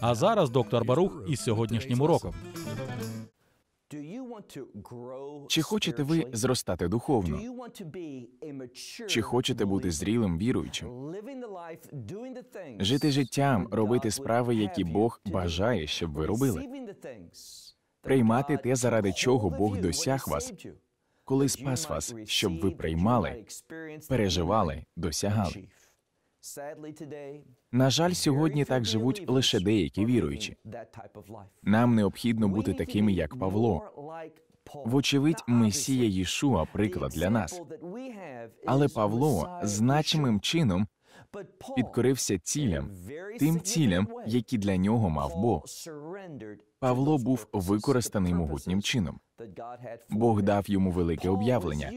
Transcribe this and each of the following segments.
А зараз доктор Барух із сьогоднішнім уроком. Чи хочете ви зростати духовно? Чи хочете бути зрілим віруючим? Жити життям, робити справи, які Бог бажає, щоб ви робили. Приймати те, заради чого Бог досяг вас, коли спас вас, щоб ви приймали, переживали, досягали. На жаль, сьогодні так живуть лише деякі віруючі. Нам необхідно бути такими, як Павло. Вочевидь, Месія Єшуа приклад для нас. Але Павло значимим чином підкорився цілям, тим цілям, які для нього мав Бог. Павло був використаний могутнім чином. Бог дав йому велике об'явлення,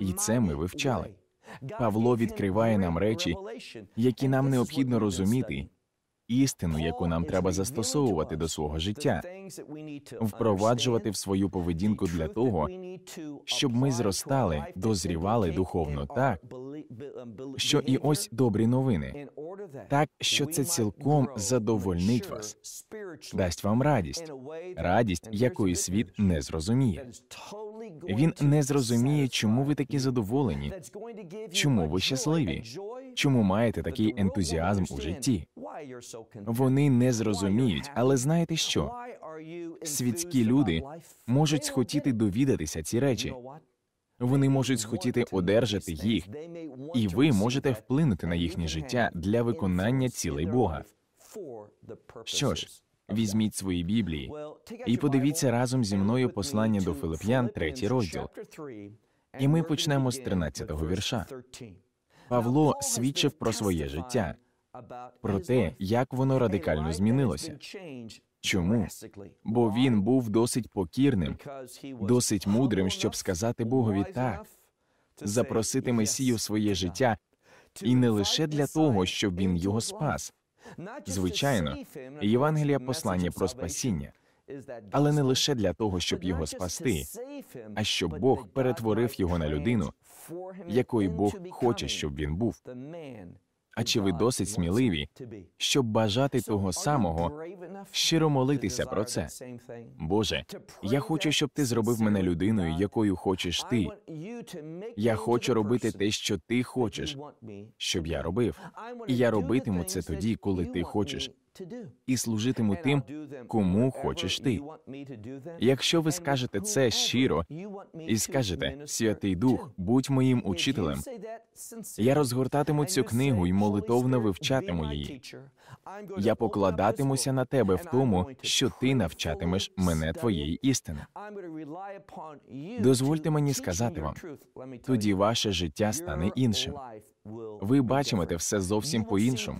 і це ми вивчали. Павло відкриває нам речі, які нам необхідно розуміти, істину, яку нам треба застосовувати до свого життя, впроваджувати в свою поведінку для того, щоб ми зростали, дозрівали духовно так, що і ось добрі новини, так що це цілком задовольнить вас, дасть вам радість, радість, якої світ не зрозуміє. Він не зрозуміє, чому ви такі задоволені, чому ви щасливі, чому маєте такий ентузіазм у житті. Вони не зрозуміють, але знаєте що? Світські люди можуть схотіти довідатися ці речі. Вони можуть схотіти одержати їх, і ви можете вплинути на їхнє життя для виконання цілей Бога. Що ж, візьміть свої біблії і подивіться разом зі мною послання до Филип'ян, третій розділ. І ми почнемо з 13-го вірша. Павло свідчив про своє життя, про те, як воно радикально змінилося. Чому? Бо він був досить покірним, досить мудрим, щоб сказати Богові так, запросити Месію в своє життя, і не лише для того, щоб він його спас. Звичайно, Євангелія послання про спасіння, але не лише для того, щоб його спасти, а щоб Бог перетворив його на людину, якою Бог хоче, щоб він був. А чи ви досить сміливі, щоб бажати того самого, щиро молитися про це? Боже, я хочу, щоб ти зробив мене людиною, якою хочеш ти. Я хочу робити те, що ти хочеш, щоб я робив. І я робитиму це тоді, коли ти хочеш і служитиму тим, кому хочеш ти. Якщо ви скажете це щиро, і скажете Святий Дух, будь моїм учителем. Я розгортатиму цю книгу і молитовно вивчатиму її. Я покладатимуся на тебе в тому, що ти навчатимеш мене твоєї істини. Дозвольте мені сказати вам, тоді ваше життя стане іншим. Ви бачимете все зовсім по іншому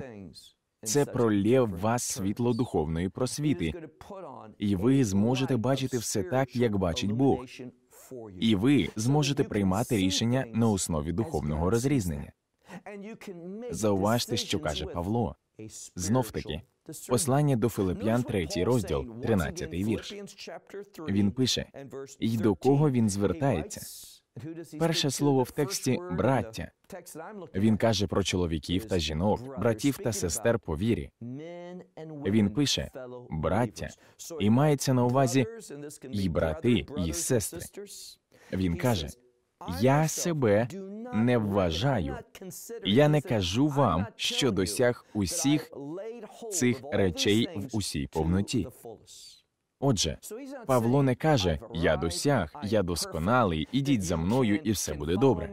це пролє в вас світло духовної просвіти, і ви зможете бачити все так, як бачить Бог. І ви зможете приймати рішення на основі духовного розрізнення. Зауважте, що каже Павло. Знов таки, послання до Филип'ян, 3 розділ, 13 вірш. Він пише і до кого він звертається. Перше слово в тексті браття. Він каже про чоловіків та жінок, братів та сестер по вірі. Він пише браття і мається на увазі і брати, і сестри. Він каже: Я себе не вважаю. Я не кажу вам, що досяг усіх цих речей в усій повноті. Отже, Павло не каже: Я досяг, я досконалий, ідіть за мною, і все буде добре.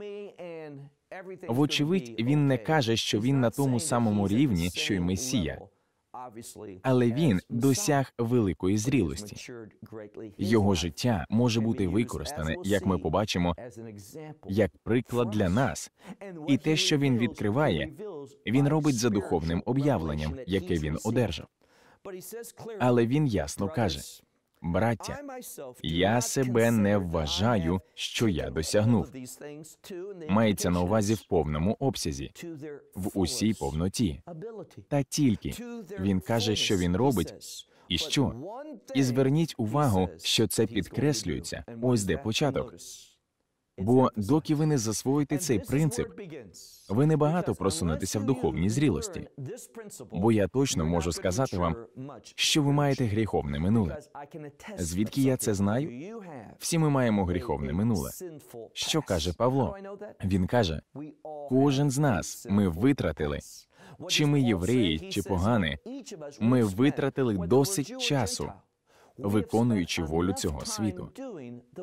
Вочевидь, він не каже, що він на тому самому рівні, що й Месія. Але він досяг великої зрілості. Його життя може бути використане, як ми побачимо, як приклад для нас, і те, що він відкриває, він робить за духовним об'явленням, яке він одержав. Але він ясно каже: браття, я себе не вважаю, що я досягнув. Мається на увазі в повному обсязі, в усій повноті. Та тільки він каже, що він робить. І що? І зверніть увагу, що це підкреслюється. Ось де початок. Бо доки ви не засвоїте цей принцип, ви небагато просунетеся в духовній зрілості. Бо я точно можу сказати вам, що ви маєте гріховне минуле. Звідки я це знаю? Всі ми маємо гріховне минуле. Що каже Павло? Він каже: кожен з нас ми витратили. Чи ми євреї, чи погани, ми витратили досить часу виконуючи волю цього світу,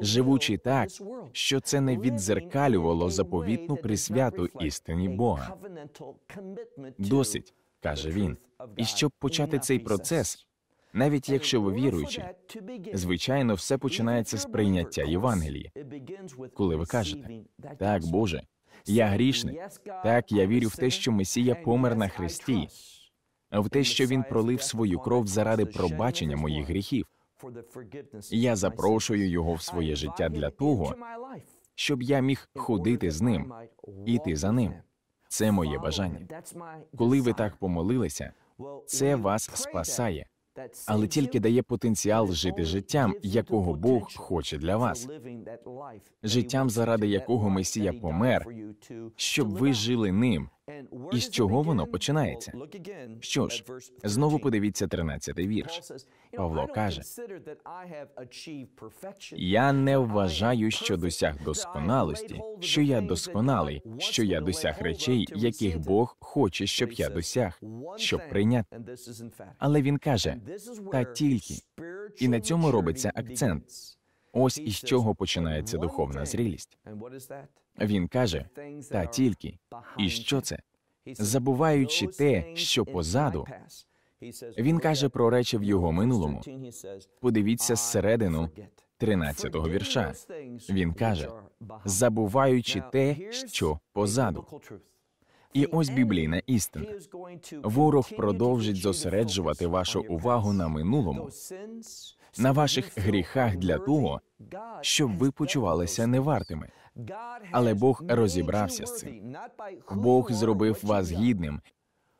живучи так, що це не віддзеркалювало заповітну присвяту істині Бога. Досить, каже він, і щоб почати цей процес, навіть якщо ви віруючі, звичайно, все починається з прийняття Євангелії. коли ви кажете так, Боже, я грішний, так я вірю в те, що Месія помер на Христі. В те, що він пролив свою кров заради пробачення моїх гріхів, я запрошую його в своє життя для того, щоб я міг ходити з ним, іти за ним. Це моє бажання. Коли ви так помолилися, це вас спасає, але тільки дає потенціал жити життям, якого Бог хоче для вас. життям, заради якого Месія помер, щоб ви жили ним. І з чого воно починається? Що ж, знову подивіться 13 вірш. Павло каже: Я не вважаю, що досяг досконалості, що я досконалий, що я досяг речей, яких Бог хоче, щоб я досяг, щоб прийняти. Але він каже: та тільки і на цьому робиться акцент. Ось із чого починається духовна зрілість. Він каже та тільки і що це? Забуваючи те, що позаду, він каже про речі в його минулому. Подивіться зсередину 13-го вірша. Він каже, забуваючи те, що позаду. І ось біблійна істина. Ворог продовжить зосереджувати вашу увагу на минулому, на ваших гріхах для того, щоб ви почувалися невартими. Але Бог розібрався з цим. Бог зробив вас гідним,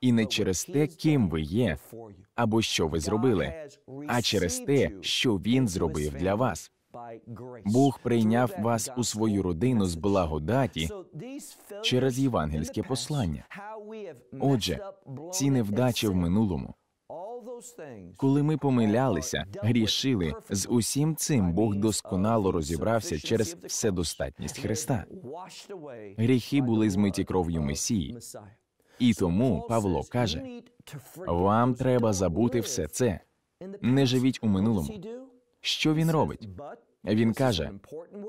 і не через те, ким ви є, або що ви зробили, а через те, що він зробив для вас. Бог прийняв вас у свою родину з благодаті через євангельське послання. Отже, ці невдачі в минулому. Коли ми помилялися, uh, грішили з усім цим, Бог досконало uh, розібрався через вседостатність Христа. Гріхи були змиті кров'ю Месії. І тому Павло каже: вам треба забути все це. Не живіть у минулому. Що він робить? Він каже,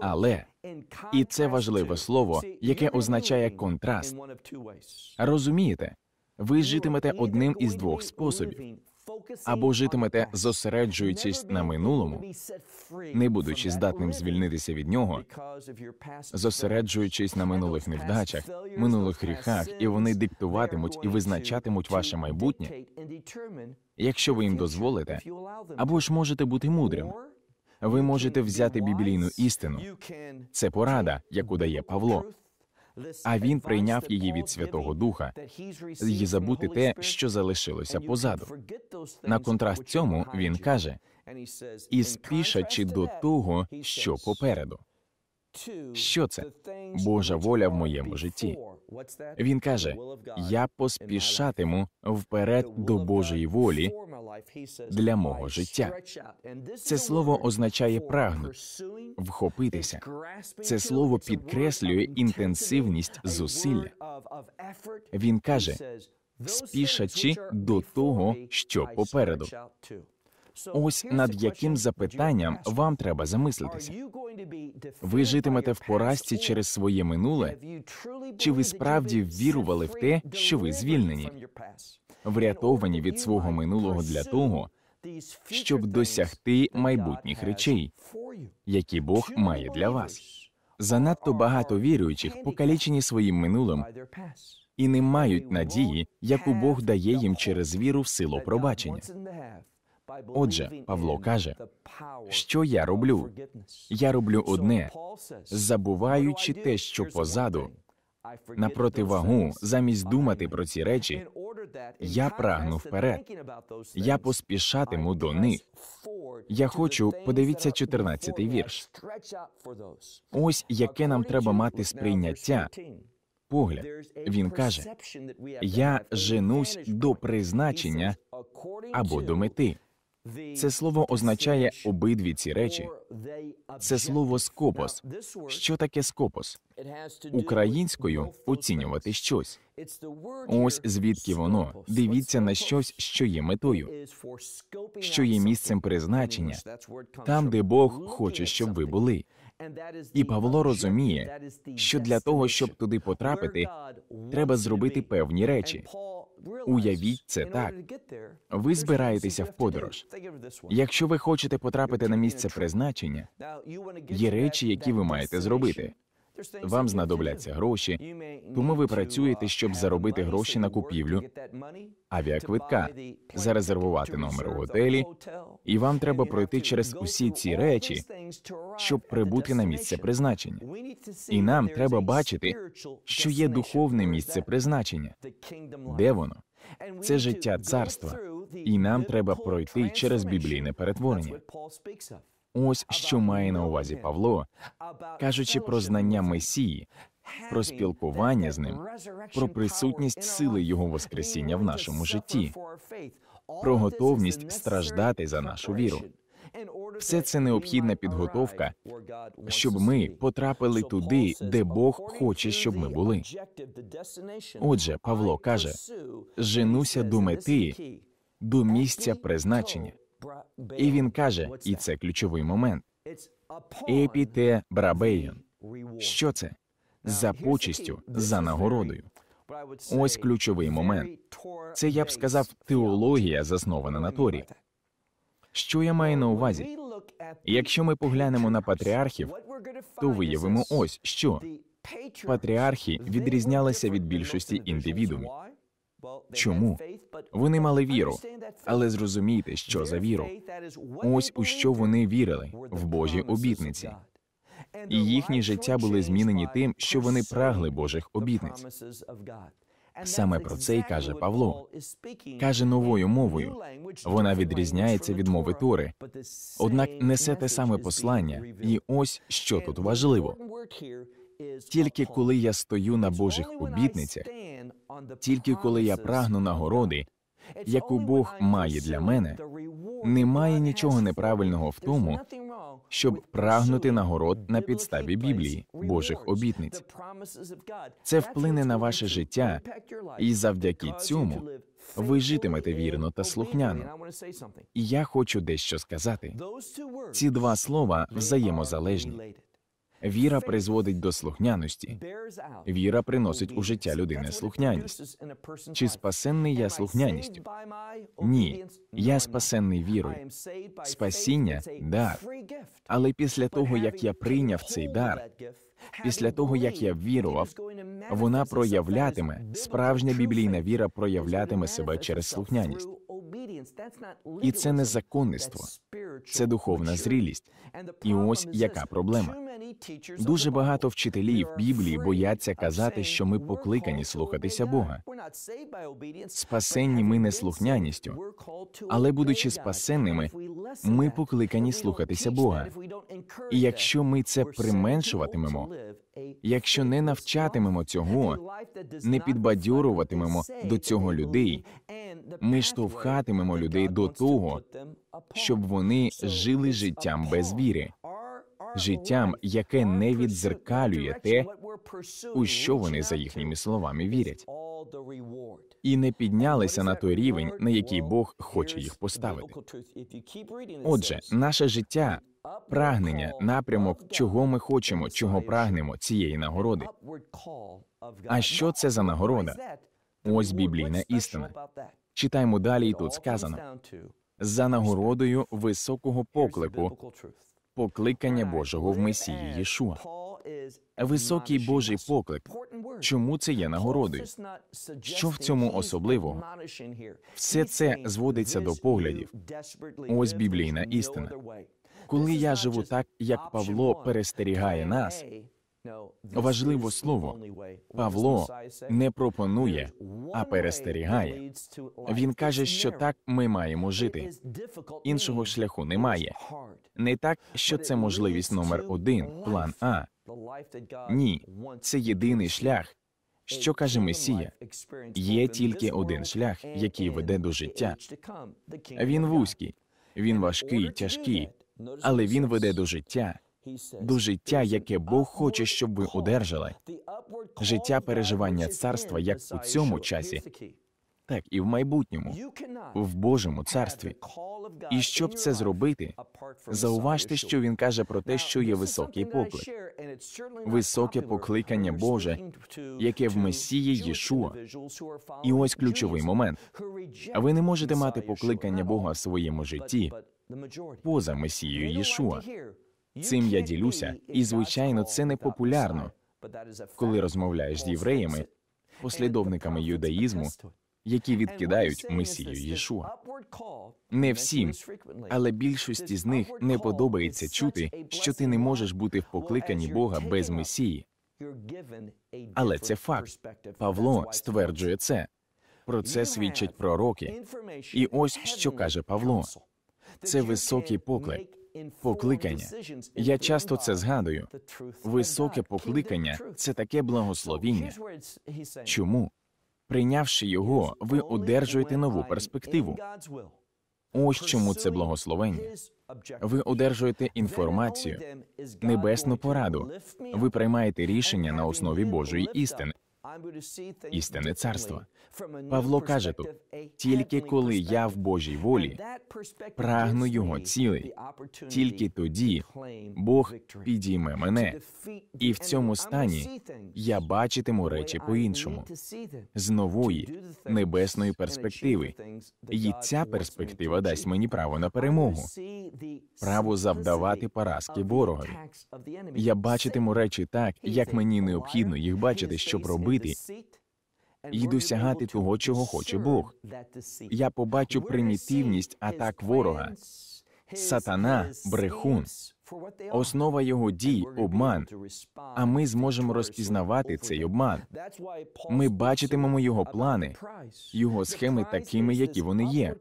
але і це важливе слово, яке означає контраст. Розумієте, ви житимете одним із двох способів або житимете, зосереджуючись на минулому, не будучи здатним звільнитися від нього, зосереджуючись на минулих невдачах, минулих гріхах, і вони диктуватимуть і визначатимуть ваше майбутнє, якщо ви їм дозволите, або ж можете бути мудрим. Ви можете взяти біблійну істину. Це порада, яку дає Павло а він прийняв її від Святого Духа і забути те, що залишилося позаду. На контраст цьому він каже і спішачи до того, що попереду. Що це? Божа воля в моєму житті. Він каже: я поспішатиму вперед до Божої волі для мого життя. Це слово означає прагнути, вхопитися. Це слово підкреслює інтенсивність зусилля. Він каже: спішачи до того, що попереду. Ось над яким запитанням вам треба замислитися. Ви житимете в поразці через своє минуле. Чи ви справді вірували в те, що ви звільнені? Врятовані від свого минулого для того, щоб досягти майбутніх речей, які Бог має для вас. Занадто багато віруючих покалічені своїм минулим і не мають надії, яку Бог дає їм через віру в силу пробачення. Отже, Павло каже, що я роблю? Я роблю одне, забуваючи те, що позаду, на противагу, замість думати про ці речі, я прагну вперед. Я поспішатиму до них. Я хочу, подивіться, 14-й вірш. Ось яке нам треба мати сприйняття. Погляд він каже: я женусь до призначення або до мети. Це слово означає обидві ці речі. Це слово скопос. Що таке скопос? Українською оцінювати щось. Ось звідки воно. Дивіться на щось, що є метою, що є місцем призначення, там, де Бог хоче, щоб ви були. І Павло розуміє, що для того, щоб туди потрапити, треба зробити певні речі. Уявіть це так. Ви збираєтеся в подорож. Якщо ви хочете потрапити на місце призначення, є речі, які ви маєте зробити. Вам знадобляться гроші, тому ви працюєте, щоб заробити гроші на купівлю авіаквитка, зарезервувати номер у готелі, і вам треба пройти через усі ці речі, щоб прибути на місце призначення. І нам треба бачити, що є духовне місце призначення. Де воно? Це життя царства, і нам треба пройти через біблійне перетворення. Ось що має на увазі Павло, кажучи про знання Месії, про спілкування з ним, про присутність сили Його Воскресіння в нашому житті, про готовність страждати за нашу віру. Все це необхідна підготовка, щоб ми потрапили туди, де Бог хоче, щоб ми були. Отже, Павло каже: женуся до мети, до місця призначення. І він каже, і це ключовий момент. Епіте Брабейон. Що це? За почистю, за нагородою. Ось ключовий момент. Це я б сказав, теологія заснована на торі. Що я маю на увазі? Якщо ми поглянемо на патріархів, то виявимо ось що патріархи відрізнялися від більшості індивідумів. Чому вони мали віру, але зрозумійте, що за віру ось у що вони вірили в Божі обітниці, і їхні життя були змінені тим, що вони прагли Божих обітниць. Саме про це й каже Павло. каже новою мовою. Вона відрізняється від мови Тори, однак несе те саме послання, і ось що тут важливо. Тільки коли я стою на Божих обітницях, тільки коли я прагну нагороди, яку Бог має для мене, немає нічого неправильного в тому, щоб прагнути нагород на підставі Біблії, Божих обітниць. Це вплине на ваше життя, і завдяки цьому ви житимете вірно та слухняно. І я хочу дещо сказати. Ці два слова взаємозалежні. Віра призводить до слухняності. Віра приносить у життя людини слухняність. Чи спасенний я слухняністю? Ні, я спасенний вірою. Спасіння дар. Але після того, як я прийняв цей дар, після того як я вірував, вона проявлятиме справжня біблійна віра проявлятиме себе через слухняність. І це не законництво, це духовна зрілість. І ось яка проблема. Дуже багато вчителів Біблії бояться казати, що ми покликані слухатися Бога. Спасенні ми не слухняністю, але будучи спасенними, ми покликані слухатися Бога. І якщо ми це применшуватимемо, якщо не навчатимемо цього, не підбадьоруватимемо до цього людей ми штовхатимемо людей до того, щоб вони жили життям без віри, життям, яке не відзеркалює те, у що вони за їхніми словами вірять. І не піднялися на той рівень, на який Бог хоче їх поставити. Отже, наше життя, прагнення, напрямок, чого ми хочемо, чого прагнемо цієї нагороди. А що це за нагорода? Ось біблійна істина. Читаймо далі, і тут сказано за нагородою високого поклику, покликання Божого в Месії Єшуа. Високий Божий поклик. Чому це є нагородою? Що в цьому особливого? Все це зводиться до поглядів. Ось біблійна істина. Коли я живу так, як Павло перестерігає нас. Важливо слово Павло не пропонує, а перестерігає. Він каже, що так ми маємо жити. Іншого шляху немає. Не так, що це можливість номер один, план А. Ні, це єдиний шлях. Що каже Месія? Є тільки один шлях, який веде до життя. Він вузький, він важкий, тяжкий, але він веде до життя до життя, яке Бог хоче, щоб ви одержали. Життя переживання царства, як у цьому часі, так і в майбутньому, в Божому царстві. І щоб це зробити, зауважте, що він каже про те, що є високий поклик, високе покликання Боже, яке в Месії Єшуа. І ось ключовий момент. А ви не можете мати покликання Бога в своєму житті поза Месією Єшуа. Цим я ділюся, і звичайно, це не популярно. коли розмовляєш з євреями, послідовниками юдаїзму, які відкидають месію Єшуа. Не всім, але більшості з них не подобається чути, що ти не можеш бути в покликанні Бога без месії. Але це факт. Павло стверджує це. Про це свідчать пророки. І ось що каже Павло: це високий поклик покликання. Я часто це згадую. Високе покликання це таке благословіння. Чому? Прийнявши його, ви одержуєте нову перспективу. Ось чому це благословення. Ви одержуєте інформацію, небесну пораду. Ви приймаєте рішення на основі Божої істини істинне царство. Павло каже тут: тільки коли я в Божій волі прагну його цілей, тільки тоді Бог підійме мене, і в цьому стані я бачитиму речі по-іншому, з нової небесної перспективи. І ця перспектива дасть мені право на перемогу, право завдавати поразки ворогові. Я бачитиму речі так, як мені необхідно їх бачити, щоб робити досягати і досягати того, чого хоче Бог. Я побачу примітивність атак ворога. Сатана, брехун, основа його дій, обман. А ми зможемо розпізнавати цей обман. Ми бачитимемо його плани, його схеми такими, які вони є.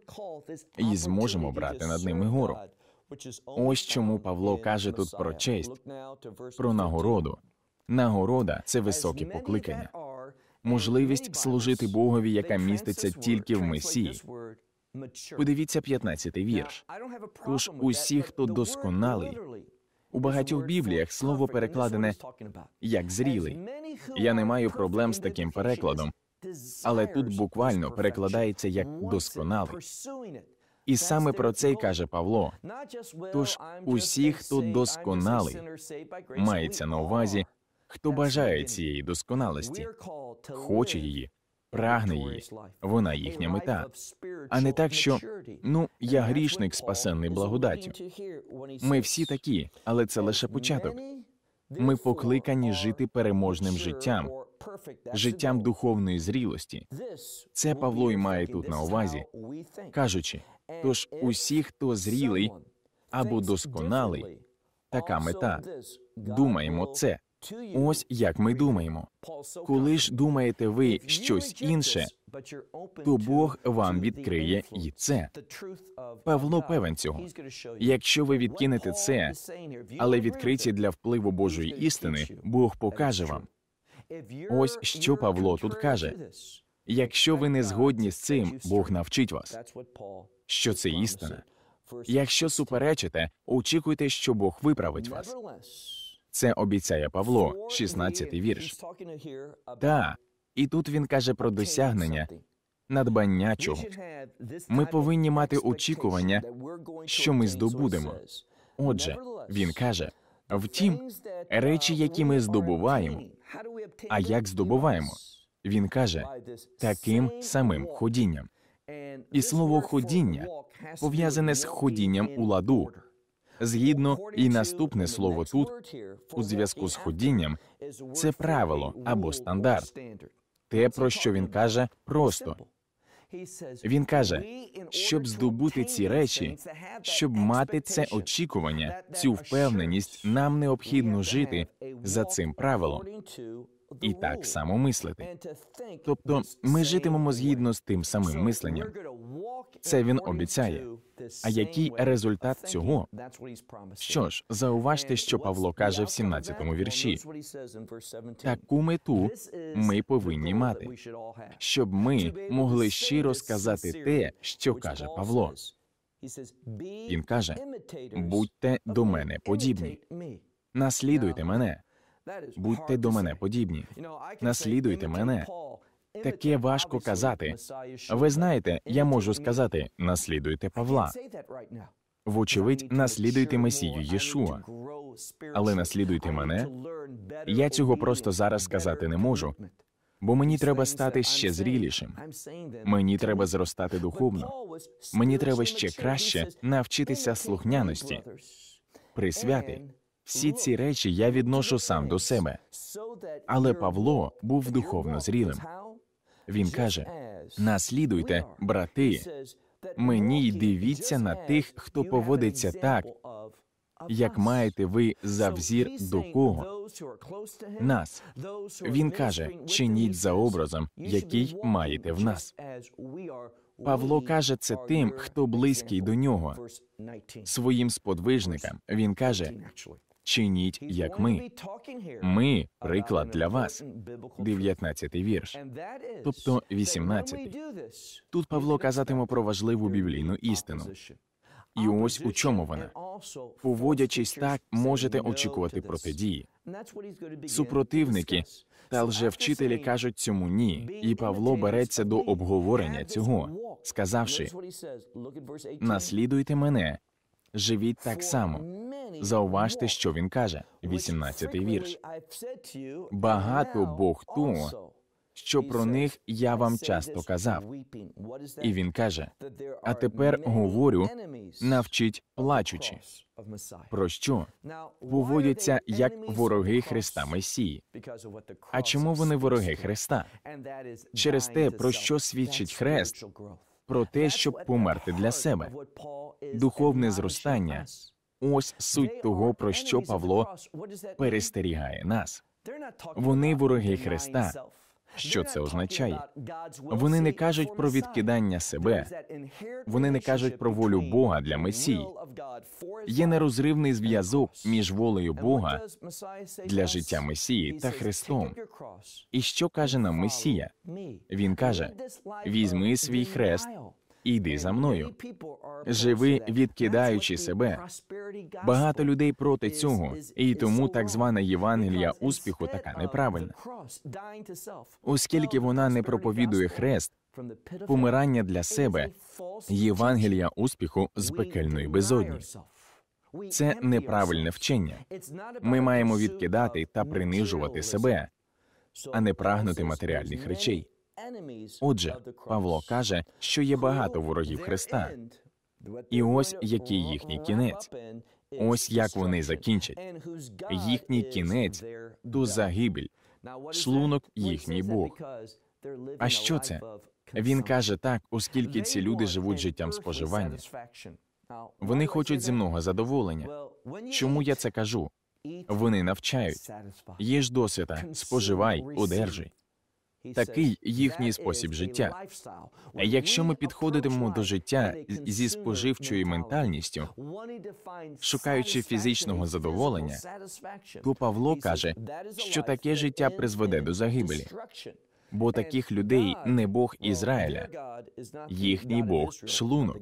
І зможемо брати над ними гору. Ось чому Павло каже тут про честь, про нагороду. Нагорода це високі покликання можливість служити Богові, яка міститься тільки в Месії. Подивіться 15-й вірш. Тож усі, хто досконалий, у багатьох бібліях слово перекладене як зрілий. Я не маю проблем з таким перекладом, але тут буквально перекладається як досконалий. І саме про це й каже Павло. Тож усі, хто досконалий, мається на увазі Хто бажає цієї досконалості, хоче її, прагне її. Вона їхня мета, а не так, що ну я грішник, спасенний благодаттю. Ми всі такі, але це лише початок. Ми покликані жити переможним життям, життям духовної зрілості. Це Павло й має тут на увазі, кажучи, тож усі, хто зрілий або досконалий, така мета. Думаємо це. Ось як ми думаємо. Коли ж думаєте ви щось інше, то Бог вам відкриє і це. Павло певен цього. Якщо ви відкинете це, але відкриті для впливу Божої істини, Бог покаже вам. Ось що Павло тут каже. Якщо ви не згодні з цим, Бог навчить вас, що це істина. Якщо суперечите, очікуйте, що Бог виправить вас. Це обіцяє Павло, 16-й вірш. Да, і тут він каже про досягнення, надбання чого. Ми повинні мати очікування, що ми здобудемо. Отже, він каже: втім, uh, речі, які ми здобуваємо, а як здобуваємо? Він каже таким самим ходінням. І слово ходіння пов'язане з ходінням у ладу, Згідно і наступне слово тут у зв'язку з ходінням це правило або стандарт. Те, про що він каже, просто він каже, щоб здобути ці речі, щоб мати це очікування, цю впевненість, нам необхідно жити за цим правилом і так само мислити. Тобто, ми житимемо згідно з тим самим мисленням. Це він обіцяє. А який результат цього? Що ж, зауважте, що Павло каже в 17-му вірші. Таку мету ми повинні мати, щоб ми могли щиро сказати те, що каже Павло. Він каже: будьте до мене подібні. Наслідуйте мене. Будьте до мене подібні. Наслідуйте мене. Таке важко казати. Ви знаєте, я можу сказати: наслідуйте Павла. Вочевидь, наслідуйте Месію Єшуа, але наслідуйте мене. Я цього просто зараз сказати не можу, бо мені треба стати ще зрілішим. Мені треба зростати духовно. Мені треба ще краще навчитися слухняності, присвяти. Всі ці речі я відношу сам до себе, але Павло був духовно зрілим. Він каже: наслідуйте, брати, мені й дивіться на тих, хто поводиться так, як маєте ви за взір до кого? Нас. Він каже: чиніть за образом, який маєте в нас. Павло каже це тим, хто близький до нього, своїм сподвижникам. Він каже: чиніть, як ми. Ми – приклад для вас. 19 вірш, тобто 18 Тут Павло казатиме про важливу біблійну істину. І ось у чому вона поводячись так, можете очікувати протидії. Супротивники та лжевчителі кажуть цьому ні, і Павло береться до обговорення цього, сказавши наслідуйте мене, живіть так само. Зауважте, що він каже. 18-й вірш. Багато Бог того, що про них я вам часто казав. І він каже: а тепер говорю, навчіть плачучи. Про що поводяться як вороги Христа Месії? А чому вони вороги Христа? Через те, про що свідчить Хрест, про те, щоб померти для себе. Духовне зростання ось суть того, про що Павло перестерігає нас. Вони вороги Христа. Що це означає? Вони не кажуть про відкидання себе, вони не кажуть про волю Бога для Месії. Є нерозривний зв'язок між волею Бога для життя Месії та Христом. І що каже нам Месія? Він каже: візьми свій хрест іди за мною. Живи, відкидаючи себе. Багато людей проти цього, і тому так звана Євангелія успіху така неправильна. Оскільки вона не проповідує хрест, помирання для себе, Євангелія успіху з пекельної безодні. Це неправильне вчення. Ми маємо відкидати та принижувати себе, а не прагнути матеріальних речей. Отже, Павло каже, що є багато ворогів Христа, і ось який їхній кінець. Ось як вони закінчать. Їхній кінець до загибель, шлунок їхній Бог. А що це? Він каже так, оскільки ці люди живуть життям споживання. Вони хочуть земного задоволення. Чому я це кажу? Вони навчають. Їж досвіта, споживай, одержуй такий їхній спосіб життя. Якщо ми підходитимемо до життя зі споживчою ментальністю, шукаючи фізичного задоволення, то Павло каже, що таке життя призведе до загибелі. Бо таких людей не Бог Ізраїля, їхній Бог шлунок.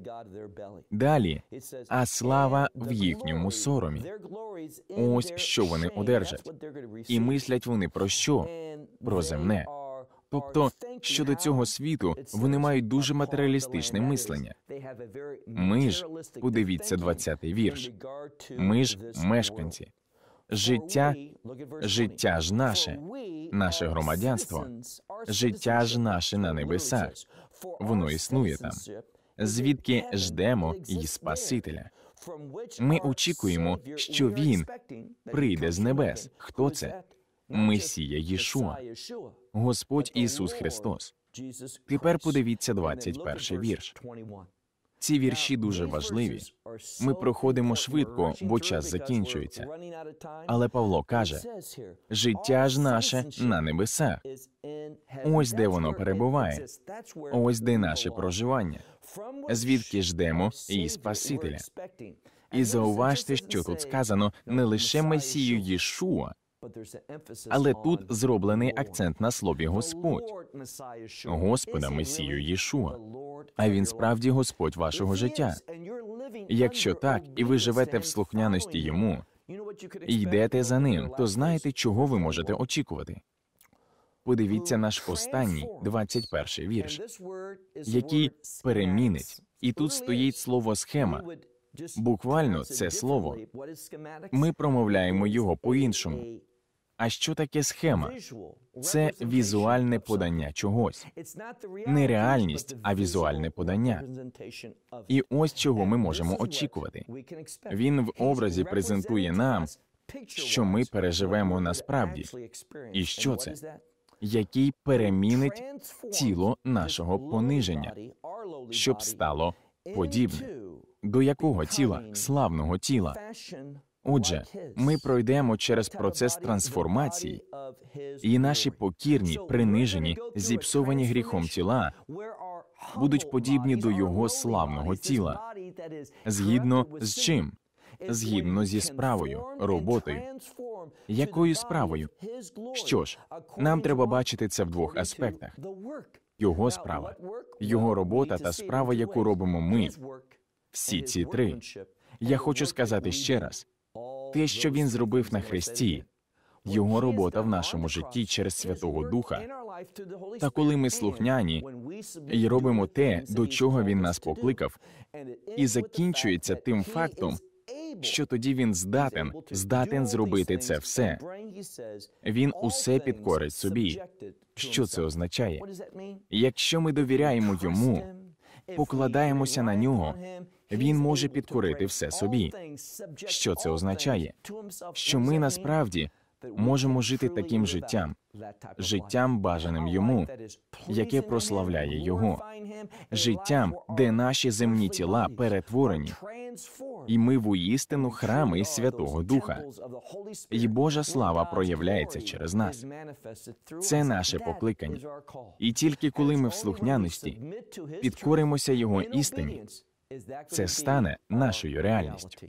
Далі, а слава в їхньому соромі. Ось що вони одержать. І мислять вони про що? Про земне. Тобто щодо цього світу вони мають дуже матеріалістичне мислення. Ми ж, подивіться, 20-й вірш. Ми ж мешканці. Життя, життя ж наше, наше громадянство, життя ж наше на небесах. Воно існує там, звідки ждемо й Спасителя. Ми очікуємо, що він прийде з небес. Хто це? Месія Єшуа. Господь Ісус Христос. Тепер подивіться 21 вірш. Ці вірші дуже важливі. Ми проходимо швидко, бо час закінчується. Але Павло каже: життя ж наше на небесах. Ось де воно перебуває. Ось де наше проживання. Звідки ждемо і Спасителя. І зауважте, що тут сказано не лише Месію Єшуа, але тут зроблений акцент на слові Господь, Господа Месію Єшуа. А він справді Господь вашого життя. Якщо так, і ви живете в слухняності йому, і йдете за ним, то знаєте, чого ви можете очікувати. Подивіться наш останній 21-й вірш, який перемінить, і тут стоїть слово схема. Буквально це слово. Ми промовляємо його по іншому. А що таке схема? Це візуальне подання чогось. Не реальність, а візуальне подання. І ось чого ми можемо очікувати. Він в образі презентує нам, що ми переживемо насправді. І що це? Який перемінить тіло нашого пониження, щоб стало подібне до якого тіла славного тіла Отже, ми пройдемо через процес трансформації, і наші покірні, принижені, зіпсовані гріхом тіла будуть подібні до його славного тіла, згідно з чим? Згідно зі справою, роботою, якою справою? Що ж, нам треба бачити це в двох аспектах: його справа, його робота та справа, яку робимо ми. Всі ці три. Я хочу сказати ще раз: те, що він зробив на Христі, його робота в нашому житті через Святого Духа. Та коли ми слухняні і робимо те, до чого він нас покликав, і закінчується тим фактом. Що тоді він здатен здатен зробити це все? Він усе підкорить собі. Що це означає? Якщо ми довіряємо йому, покладаємося на нього він може підкорити все собі. Що це означає? Що ми насправді можемо жити таким життям, життям бажаним йому, яке прославляє його життям, де наші земні тіла перетворені, і ми воістину храми Святого Духа. І Божа слава проявляється через нас. Це наше покликання. І тільки коли ми в слухняності підкоримося його істині. Це стане нашою реальністю.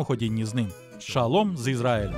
самоходінні з ним. Шалом з Ізраїлю!